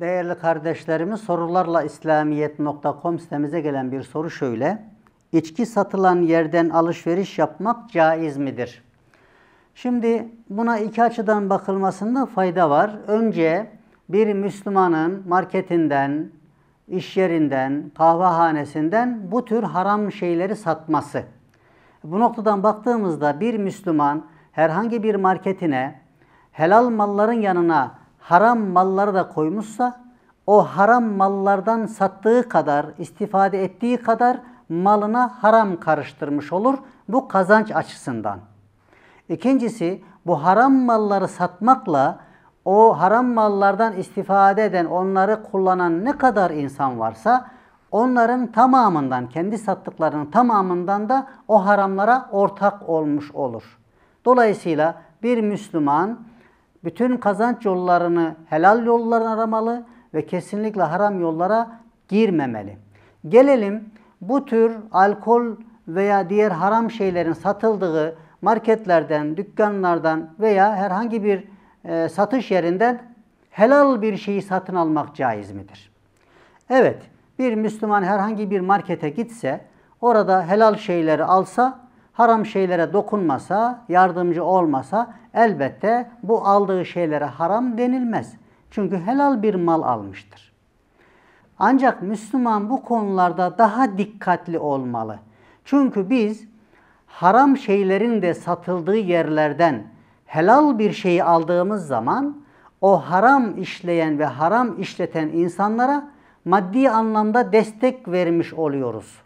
Değerli kardeşlerimiz sorularla İslamiyet.com sitemize gelen bir soru şöyle. İçki satılan yerden alışveriş yapmak caiz midir? Şimdi buna iki açıdan bakılmasında fayda var. Önce bir Müslümanın marketinden, iş yerinden, kahvehanesinden bu tür haram şeyleri satması. Bu noktadan baktığımızda bir Müslüman herhangi bir marketine helal malların yanına haram malları da koymuşsa o haram mallardan sattığı kadar, istifade ettiği kadar malına haram karıştırmış olur. Bu kazanç açısından. İkincisi bu haram malları satmakla o haram mallardan istifade eden, onları kullanan ne kadar insan varsa onların tamamından, kendi sattıklarının tamamından da o haramlara ortak olmuş olur. Dolayısıyla bir Müslüman bütün kazanç yollarını helal yollarını aramalı ve kesinlikle haram yollara girmemeli. Gelelim bu tür alkol veya diğer haram şeylerin satıldığı marketlerden, dükkanlardan veya herhangi bir e, satış yerinden helal bir şeyi satın almak caiz midir? Evet, bir Müslüman herhangi bir markete gitse, orada helal şeyleri alsa haram şeylere dokunmasa, yardımcı olmasa elbette bu aldığı şeylere haram denilmez. Çünkü helal bir mal almıştır. Ancak Müslüman bu konularda daha dikkatli olmalı. Çünkü biz haram şeylerin de satıldığı yerlerden helal bir şeyi aldığımız zaman o haram işleyen ve haram işleten insanlara maddi anlamda destek vermiş oluyoruz.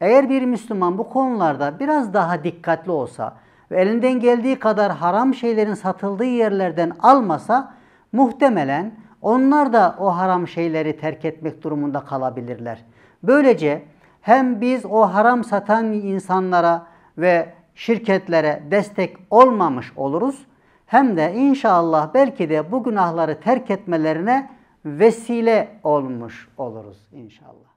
Eğer bir Müslüman bu konularda biraz daha dikkatli olsa ve elinden geldiği kadar haram şeylerin satıldığı yerlerden almasa muhtemelen onlar da o haram şeyleri terk etmek durumunda kalabilirler. Böylece hem biz o haram satan insanlara ve şirketlere destek olmamış oluruz hem de inşallah belki de bu günahları terk etmelerine vesile olmuş oluruz inşallah.